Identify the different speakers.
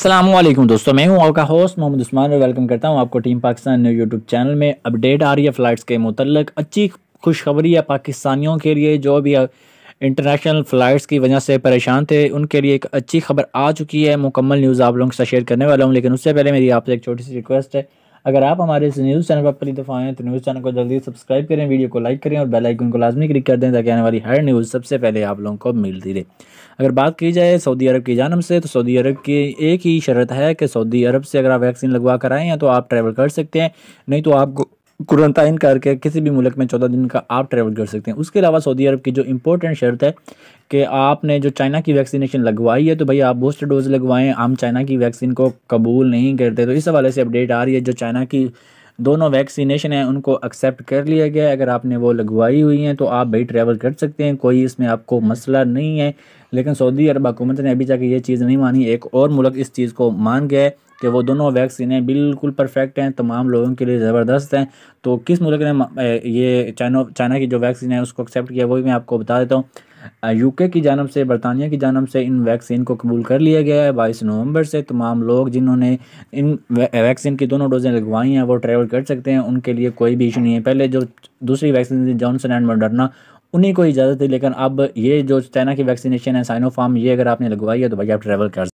Speaker 1: असलम दोस्तों मैं हूं आपका होस्ट मोहम्मद उस्मान और वेलकम करता हूं आपको team Pakistan new YouTube channel में अपडेट आ रही है फ़्लाइट्स के मुतलक अच्छी खुशखबरी है पाकिस्तानियों के लिए जो भी इंटरनेशनल फ़्लाइट्स की वजह से परेशान थे उनके लिए एक अच्छी खबर आ चुकी है मुकम्मल न्यूज़ आप लोगों के साथ शेयर करने वाला हूँ लेकिन उससे पहले मेरी आपसे एक छोटी सी रिक्वेस्ट है अगर आप हमारे इस न्यूज़ चैनल पर पहली दफ़ा आएँ तो न्यूज़ चैनल को जल्दी सब्सक्राइब करें वीडियो को लाइक करें और बेल आइकन को लाजमी क्लिक कर दें ताकि आने वाली हर न्यूज़ सबसे पहले आप लोगों को मिलती रहे अगर बात की जाए सऊदी अरब की जानब से तो सऊदी अरब की एक ही शर्त है कि सऊदी अरब से अगर आप वैक्सीन लगवा कर आएँ तो आप ट्रैवल कर सकते हैं नहीं तो आपको क्वारंटाइन करके किसी भी मुल्क में चौदह दिन का आप ट्रैवल कर सकते हैं उसके अलावा सऊदी अरब की जो इंपॉर्टेंट शर्त है कि आपने जो चाइना की वैक्सीनेशन लगवाई है तो भाई आप बूस्टर डोज लगवाएं हम चाइना की वैक्सीन को कबूल नहीं करते तो इस हवाले से अपडेट आ रही है जो चाइना की दोनों वैक्सीनेशन है उनको एक्सेप्ट कर लिया गया है अगर आपने वो लगवाई हुई हैं तो आप भाई ट्रैवल कर सकते हैं कोई इसमें आपको हम्म। मसला नहीं है लेकिन सऊदी अरब हुकूमत ने अभी तक ये चीज़ नहीं मानी एक और मुल्क इस चीज़ को मान गया है कि वो दोनों वैक्सीनें बिल्कुल परफेक्ट हैं तमाम लोगों के लिए ज़बरदस्त हैं तो किस मुल्क ने ये चाइना चाइना की जो वैक्सीन है उसको एक्सेप्ट किया वही मैं आपको बता देता हूँ यूके की जानब से बरतानिया की जानब से इन वैक्सीन को कबूल कर लिया गया है बाईस नवंबर से तमाम लोग जिन्होंने इन वैक्सीन की दोनों डोजें लगवाई हैं वो ट्रैवल कर सकते हैं उनके लिए कोई भी इशू नहीं है पहले जो दूसरी वैक्सीन थी जॉनसन एंड मॉडर्ना उन्हीं को इजाज़त थी लेकिन अब ये जो चाइना की वैक्सीनेशन है साइनोफार्म ये अगर आपने लगवाई है तो भाई आप ट्रैवल कर